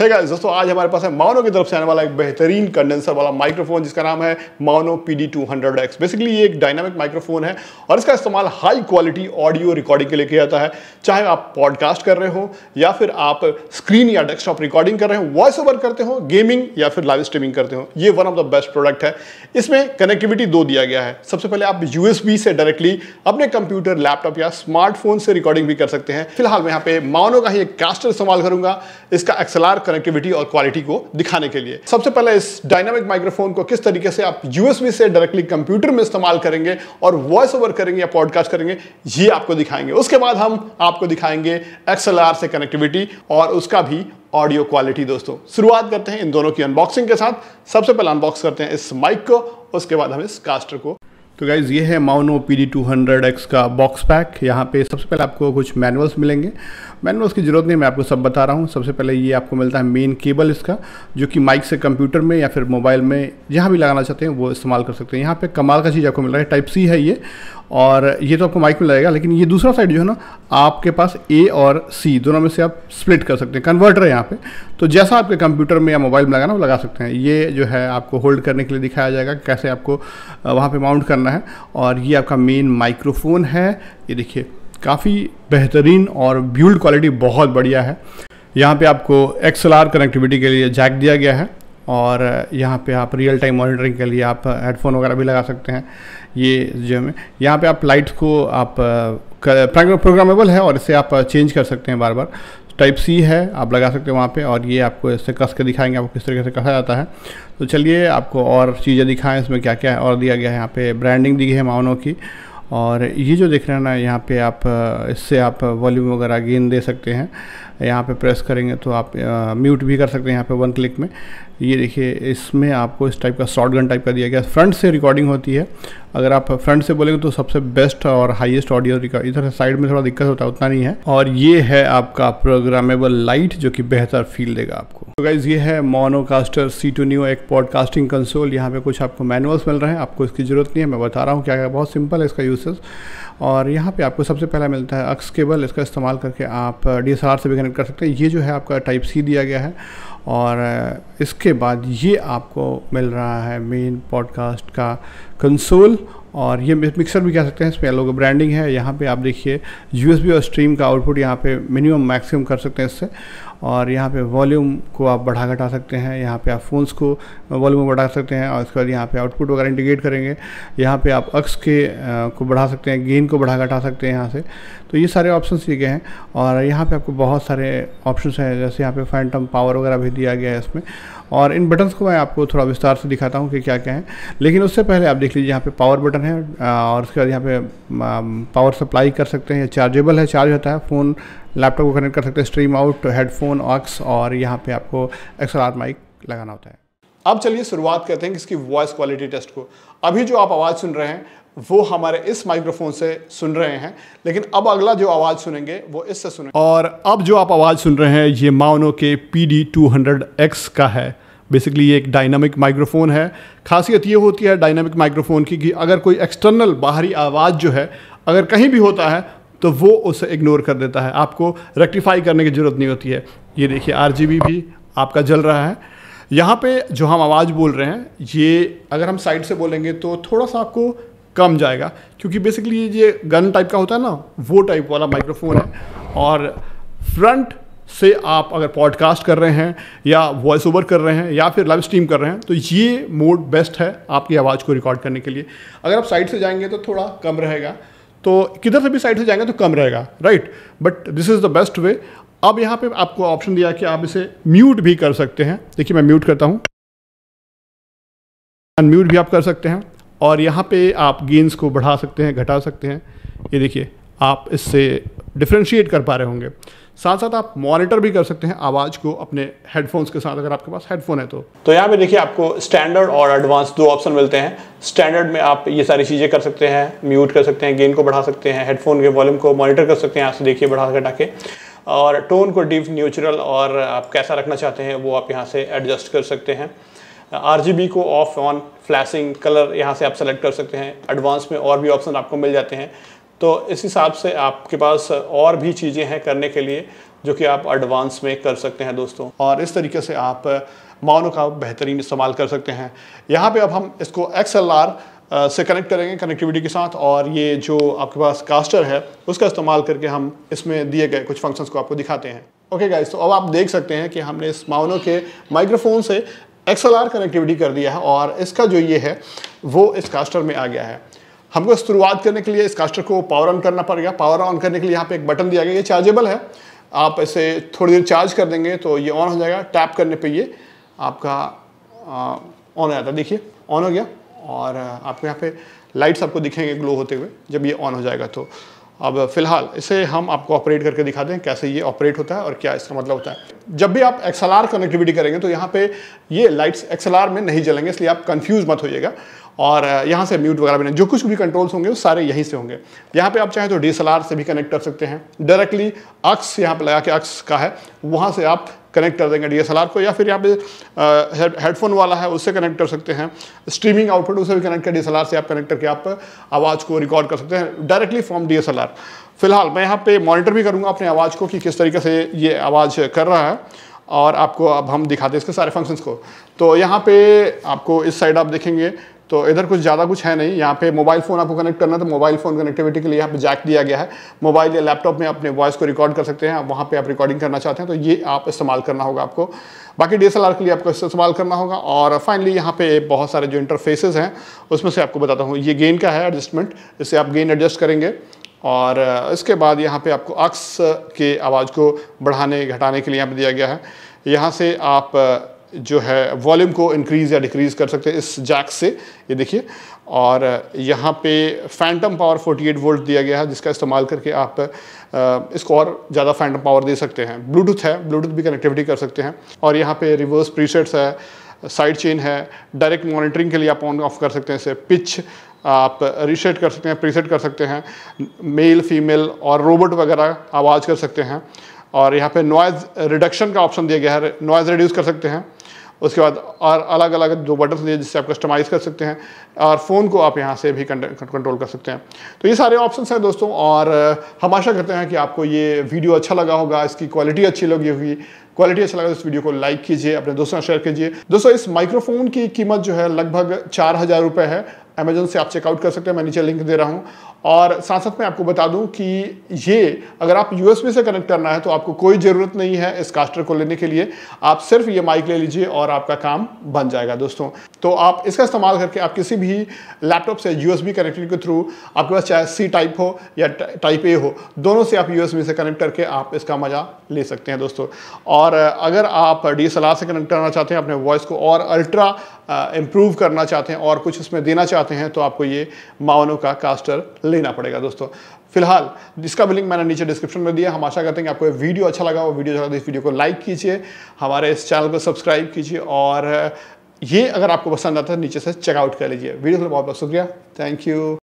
है गाइस दोस्तों आज हमारे पास है मानो की तरफ से आने वाला एक बेहतरीन कंडेंसर वाला माइक्रोफोन जिसका नाम है मानो पी डी बेसिकली ये एक डायनामिक माइक्रोफोन है और इसका इस्तेमाल हाई क्वालिटी ऑडियो रिकॉर्डिंग के लिए किया जाता है चाहे आप पॉडकास्ट कर रहे हो या फिर आप स्क्रीन या डेस्कटॉप रिकॉर्डिंग कर रहे हो वॉइस ओवर करते हो गेमिंग या फिर लाइव स्ट्रीमिंग करते हो ये one of the best product है इसमें कनेक्टिविटी दो दिया गया है सबसे पहले आप यू से डायरेक्टली अपने कंप्यूटर लैपटॉप या स्मार्टफोन से रिकॉर्डिंग भी कर सकते हैं फिलहाल मैं यहाँ पे मानो का ही एक कास्टर इस्तेमाल करूंगा इसका एक्सलार कनेक्टिविटी और क्वालिटी को दिखाने के लिए सबसे पहले इस डायनामिक माइक्रोफोन को किस तरीके से आप यूएसबी से डायरेक्टली कंप्यूटर में इस्तेमाल करेंगे और वॉइस ओवर करेंगे या पॉडकास्ट करेंगे ये आपको दिखाएंगे उसके बाद हम आपको दिखाएंगे एक्सएलआर से कनेक्टिविटी और उसका भी ऑडियो क्वालिटी दोस्तों शुरुआत करते हैं इन दोनों की अनबॉक्सिंग के साथ सबसे पहले अनबॉक्स करते हैं इस माइक को उसके बाद हम इस कास्टर को तो गाइज़ ये है Maono P D two hundred X का बॉक्स पैक यहाँ पे सबसे पहले आपको कुछ मैनुअल्स मिलेंगे मैनुअल्स की ज़रूरत नहीं मैं आपको सब बता रहा हूँ सबसे पहले ये आपको मिलता है मेन केबल इसका जो कि माइक से कंप्यूटर में या फिर मोबाइल में जहाँ भी लगाना चाहते हैं वो इस्तेमाल कर सकते हैं यहाँ पे कमाल का चीज़ आपको मिल रहा है टाइप सी है ये और ये तो आपको माइक में लगेगा लेकिन ये दूसरा साइड जो है ना आपके पास ए और सी दोनों में से आप स्प्लिट कर सकते हैं कन्वर्टर है यहाँ पे तो जैसा आपके कंप्यूटर में या मोबाइल में लगाना वो लगा सकते हैं ये जो है आपको होल्ड करने के लिए दिखाया जाएगा कैसे आपको वहाँ पर माउंट करना है और ये आपका मेन माइक्रोफोन है ये देखिए काफ़ी बेहतरीन और बिल्ड क्वालिटी बहुत बढ़िया है यहाँ पे आपको एक्सएलआर कनेक्टिविटी के लिए जैक दिया गया है और यहाँ पे आप रियल टाइम मॉनिटरिंग के लिए आप हेडफोन वगैरह भी लगा सकते हैं ये जो है यहाँ पे आप लाइट्स को आप प्रोग्रामेबल है और इसे आप चेंज कर सकते हैं बार बार टाइप सी है आप लगा सकते हैं वहाँ पे और ये आपको इससे कस के दिखाएंगे आपको किस तरीके से कसा जाता है तो चलिए आपको और चीज़ें दिखाएँ इसमें क्या क्या है और दिया गया है यहाँ पे ब्रांडिंग दी गई है माउनों की और ये जो देख रहे हैं ना यहाँ पे आप इससे आप वॉल्यूम वगैरह गेन दे सकते हैं यहाँ पे प्रेस करेंगे तो आप म्यूट भी कर सकते हैं यहाँ पे वन क्लिक में ये देखिए इसमें आपको इस टाइप का शॉर्ट गन टाइप का दिया गया फ्रंट से रिकॉर्डिंग होती है अगर आप फ्रंट से बोलेंगे तो सबसे बेस्ट और हाईएस्ट ऑडियो रिकॉर्ड इधर साइड में थोड़ा दिक्कत होता है उतना नहीं है और ये है आपका प्रोग्रामेबल लाइट जो कि बेहतर फील देगा आपको तो गाइज ये है मोनोकास्टर सी टू न्यू एक पॉडकास्टिंग कंसोल यहाँ पे कुछ आपको मैनुअल्स मिल रहे हैं आपको इसकी ज़रूरत नहीं है मैं बता रहा हूँ क्या क्या बहुत सिंपल है इसका यूसेज और यहाँ पे आपको सबसे पहला मिलता है अक्स केबल इसका इस्तेमाल करके आप डी से भी कनेक्ट कर सकते हैं ये जो है आपका टाइप सी दिया गया है और इसके बाद ये आपको मिल रहा है मेन पॉडकास्ट का कंसोल और ये मिक्सर भी कह सकते हैं इसमें लोगो ब्रांडिंग है यहाँ पे आप देखिए यूएसबी और स्ट्रीम का आउटपुट यहाँ पे मिनिमम मैक्सिमम कर सकते हैं इससे और यहाँ पे वॉल्यूम को आप बढ़ा घटा सकते हैं यहाँ पे आप फ़ोन्स को वॉल्यूम बढ़ा सकते हैं और उसके बाद यहाँ पे आउटपुट वगैरह इंडिकेट करेंगे यहाँ पे आप अक्स के को बढ़ा सकते हैं गेन को बढ़ा घटा सकते हैं यहाँ से तो ये सारे ऑप्शन ये गए हैं और यहाँ पर आपको बहुत सारे ऑप्शन हैं जैसे यहाँ पर फैंटम पावर वगैरह भी दिया गया है इसमें और इन बटन्स को मैं आपको थोड़ा विस्तार से दिखाता हूँ कि क्या क्या है लेकिन उससे पहले आप देख लीजिए यहाँ पे पावर बटन है और उसके बाद यहाँ पे पावर सप्लाई कर सकते हैं चार्जेबल है चार्ज होता है फ़ोन लैपटॉप को कनेक्ट कर सकते हैं स्ट्रीम आउट हेडफोन ऑक्स और यहाँ पे आपको एक्सएलआर माइक लगाना होता है अब चलिए शुरुआत करते हैं इसकी वॉइस क्वालिटी टेस्ट को अभी जो आप आवाज़ सुन रहे हैं वो हमारे इस माइक्रोफोन से सुन रहे हैं लेकिन अब अगला जो आवाज़ सुनेंगे वो इससे सुनेंगे और अब जो आप आवाज़ सुन रहे हैं ये माओनो के P D two hundred X का है बेसिकली ये एक डायनामिक माइक्रोफोन है खासियत ये होती है डायनामिक माइक्रोफोन की कि अगर कोई एक्सटर्नल बाहरी आवाज़ जो है अगर कहीं भी होता है तो वो उसे इग्नोर कर देता है आपको रेक्टिफाई करने की ज़रूरत नहीं होती है ये देखिए आर भी आपका जल रहा है यहाँ पे जो हम आवाज़ बोल रहे हैं ये अगर हम साइड से बोलेंगे तो थोड़ा सा आपको कम जाएगा क्योंकि बेसिकली ये गन टाइप का होता है ना वो टाइप वाला माइक्रोफोन है और फ्रंट से आप अगर पॉडकास्ट कर रहे हैं या वॉइस ओवर कर रहे हैं या फिर लाइव स्ट्रीम कर रहे हैं तो ये मोड बेस्ट है आपकी आवाज़ को रिकॉर्ड करने के लिए अगर आप साइड से जाएंगे तो थोड़ा कम रहेगा तो किधर से भी साइड से जाएंगे तो कम रहेगा right but this is the best way अब यहाँ पे आपको ऑप्शन दिया कि आप इसे म्यूट भी कर सकते हैं देखिए मैं म्यूट करता हूँ अनम्यूट भी आप कर सकते हैं और यहाँ पे आप गेंस को बढ़ा सकते हैं घटा सकते हैं ये देखिए आप इससे डिफ्रेंशिएट कर पा रहे होंगे साथ साथ आप मॉनिटर भी कर सकते हैं आवाज़ को अपने हेडफोन्स के साथ अगर आपके पास हेडफोन है तो तो यहाँ पे देखिए आपको स्टैंडर्ड और एडवांस दो ऑप्शन मिलते हैं स्टैंडर्ड में आप ये सारी चीज़ें कर सकते हैं म्यूट कर सकते हैं गेन को बढ़ा सकते हैं हेडफोन के वॉल्यूम को मॉनिटर कर सकते हैं यहाँ से देखिए बढ़ा घटा के और टोन को डीप न्यूचुरल और आप कैसा रखना चाहते हैं वो आप यहाँ से एडजस्ट कर सकते हैं आर को ऑफ ऑन फ्लैशिंग कलर यहाँ से आप सेलेक्ट कर सकते हैं एडवांस में और भी ऑप्शन आपको मिल जाते हैं तो इस हिसाब से आपके पास और भी चीज़ें हैं करने के लिए जो कि आप एडवांस में कर सकते हैं दोस्तों और इस तरीके से आप माउनों का बेहतरीन इस्तेमाल कर सकते हैं यहाँ पे अब हम इसको एक्स एल आर से कनेक्ट करेंगे कनेक्टिविटी के साथ और ये जो आपके पास कास्टर है उसका इस्तेमाल करके हम इसमें दिए गए कुछ फंक्शंस को आपको दिखाते हैं ओके गाइज तो अब आप देख सकते हैं कि हमने इस माउनो के माइक्रोफोन से एक्सएलआर कनेक्टिविटी कर दिया है और इसका जो ये है वो इस कास्टर में आ गया है हमको शुरुआत करने के लिए इस कास्टर को पावर ऑन करना पड़ेगा पावर ऑन करने के लिए यहाँ पे एक बटन दिया गया ये चार्जेबल है आप इसे थोड़ी देर चार्ज कर देंगे तो ये ऑन हो जाएगा टैप करने पे ये आपका ऑन हो जाता है देखिए ऑन हो गया और आपको यहाँ पे लाइट्स आपको दिखेंगे ग्लो होते हुए जब ये ऑन हो जाएगा तो अब फिलहाल इसे हम आपको ऑपरेट करके दिखा दें कैसे ये ऑपरेट होता है और क्या इसका मतलब होता है जब भी आप एक्सएलआर कनेक्टिविटी करेंगे तो यहाँ पे ये लाइट्स एक्सएलआर में नहीं जलेंगे इसलिए आप कंफ्यूज मत होइएगा और यहाँ से म्यूट वगैरह भी नहीं जो कुछ भी कंट्रोल्स होंगे वो सारे यहीं से होंगे यहाँ पे आप चाहें तो डी से भी कनेक्ट कर सकते हैं डायरेक्टली अक्स यहाँ पे लगा के अक्स का है वहाँ से आप कनेक्ट कर देंगे डीएसएलआर को या फिर यहाँ पे हेडफोन वाला है उससे कनेक्ट कर सकते हैं स्ट्रीमिंग आउटपुट उसे भी कनेक्ट कर डीएसएलआर से आप कनेक्ट करके आप आवाज़ को रिकॉर्ड कर सकते हैं डायरेक्टली फ्रॉम डीएसएलआर फिलहाल मैं यहाँ पे मॉनिटर भी करूँगा अपने आवाज़ को कि किस तरीके से ये आवाज़ कर रहा है और आपको अब हम दिखाते हैं इसके सारे फंक्शंस को तो यहाँ पे आपको इस साइड आप देखेंगे तो इधर कुछ ज़्यादा कुछ है नहीं यहाँ पे मोबाइल फ़ोन आपको कनेक्ट करना तो मोबाइल फ़ोन कनेक्टिविटी के लिए यहाँ पे जैक दिया गया है मोबाइल या लैपटॉप में अपने वॉइस को रिकॉर्ड कर सकते हैं वहाँ पे आप रिकॉर्डिंग करना चाहते हैं तो ये आप इस्तेमाल करना होगा आपको बाकी डी के लिए आपको इस्तेमाल करना होगा और फाइनली यहाँ पे बहुत सारे जो इंटरफेसेज हैं उसमें से आपको बताता हूँ ये गेन का है एडजस्टमेंट इससे आप गेन एडजस्ट करेंगे और इसके बाद यहाँ पर आपको अक्स के आवाज़ को बढ़ाने घटाने के लिए यहाँ पर दिया गया है यहाँ से आप जो है वॉल्यूम को इंक्रीज़ या डिक्रीज़ कर सकते हैं इस जैक से ये देखिए और यहाँ पे फैंटम पावर 48 वोल्ट दिया गया है जिसका इस्तेमाल करके आप इसको और ज़्यादा फैंटम पावर दे सकते हैं ब्लूटूथ है ब्लूटूथ भी कनेक्टिविटी कर सकते हैं और यहाँ पे रिवर्स प्रीसेट्स है साइड चेन है डायरेक्ट मॉनिटरिंग के लिए आप ऑन ऑफ कर सकते हैं इसे पिच आप रीसेट कर सकते हैं प्रीसेट कर सकते हैं मेल फीमेल और रोबोट वगैरह आवाज़ कर सकते हैं और यहाँ पे नॉइज़ रिडक्शन का ऑप्शन दिया गया है नॉइज़ रिड्यूस कर सकते हैं उसके बाद और अलग अलग जो बटन दिए जिससे आप कस्टमाइज़ कर सकते हैं और फ़ोन को आप यहाँ से भी कंट्रोल कर सकते हैं तो ये सारे ऑप्शंस हैं दोस्तों और हम आशा करते हैं कि आपको ये वीडियो अच्छा लगा होगा इसकी क्वालिटी अच्छी लगी होगी क्वालिटी अच्छा लगा तो इस वीडियो को लाइक कीजिए अपने दोस्तों शेयर कीजिए दोस्तों इस माइक्रोफोन की कीमत जो है लगभग चार हज़ार रुपये है अमेजोन से आप चेकआउट कर सकते हैं मैं नीचे लिंक दे रहा हूँ और साथ साथ मैं आपको बता दूं कि ये अगर आप यूएसबी से कनेक्ट करना है तो आपको कोई ज़रूरत नहीं है इस कास्टर को लेने के लिए आप सिर्फ ये माइक ले लीजिए और आपका काम बन जाएगा दोस्तों तो आप इसका इस्तेमाल करके आप किसी भी लैपटॉप से यूएसबी कनेक्टिंग के थ्रू आपके पास चाहे सी टाइप हो या टाइप ए हो दोनों से आप यू से कनेक्ट करके आप इसका मज़ा ले सकते हैं दोस्तों और अगर आप डी से कनेक्ट करना चाहते हैं अपने वॉइस को और अल्ट्रा इम्प्रूव करना चाहते हैं और कुछ उसमें देना चाहते हैं तो आपको ये मावनो का कास्टर लेना पड़ेगा दोस्तों फिलहाल जिसका भी लिंक मैंने नीचे डिस्क्रिप्शन में दिया हम आशा करते हैं कि आपको वीडियो अच्छा लगा हो वीडियो अच्छा लगा इस वीडियो को लाइक कीजिए हमारे इस चैनल को सब्सक्राइब कीजिए और ये अगर आपको पसंद आता है तो नीचे से चेकआउट कर लीजिए वीडियो के लिए बहुत बहुत शुक्रिया थैंक यू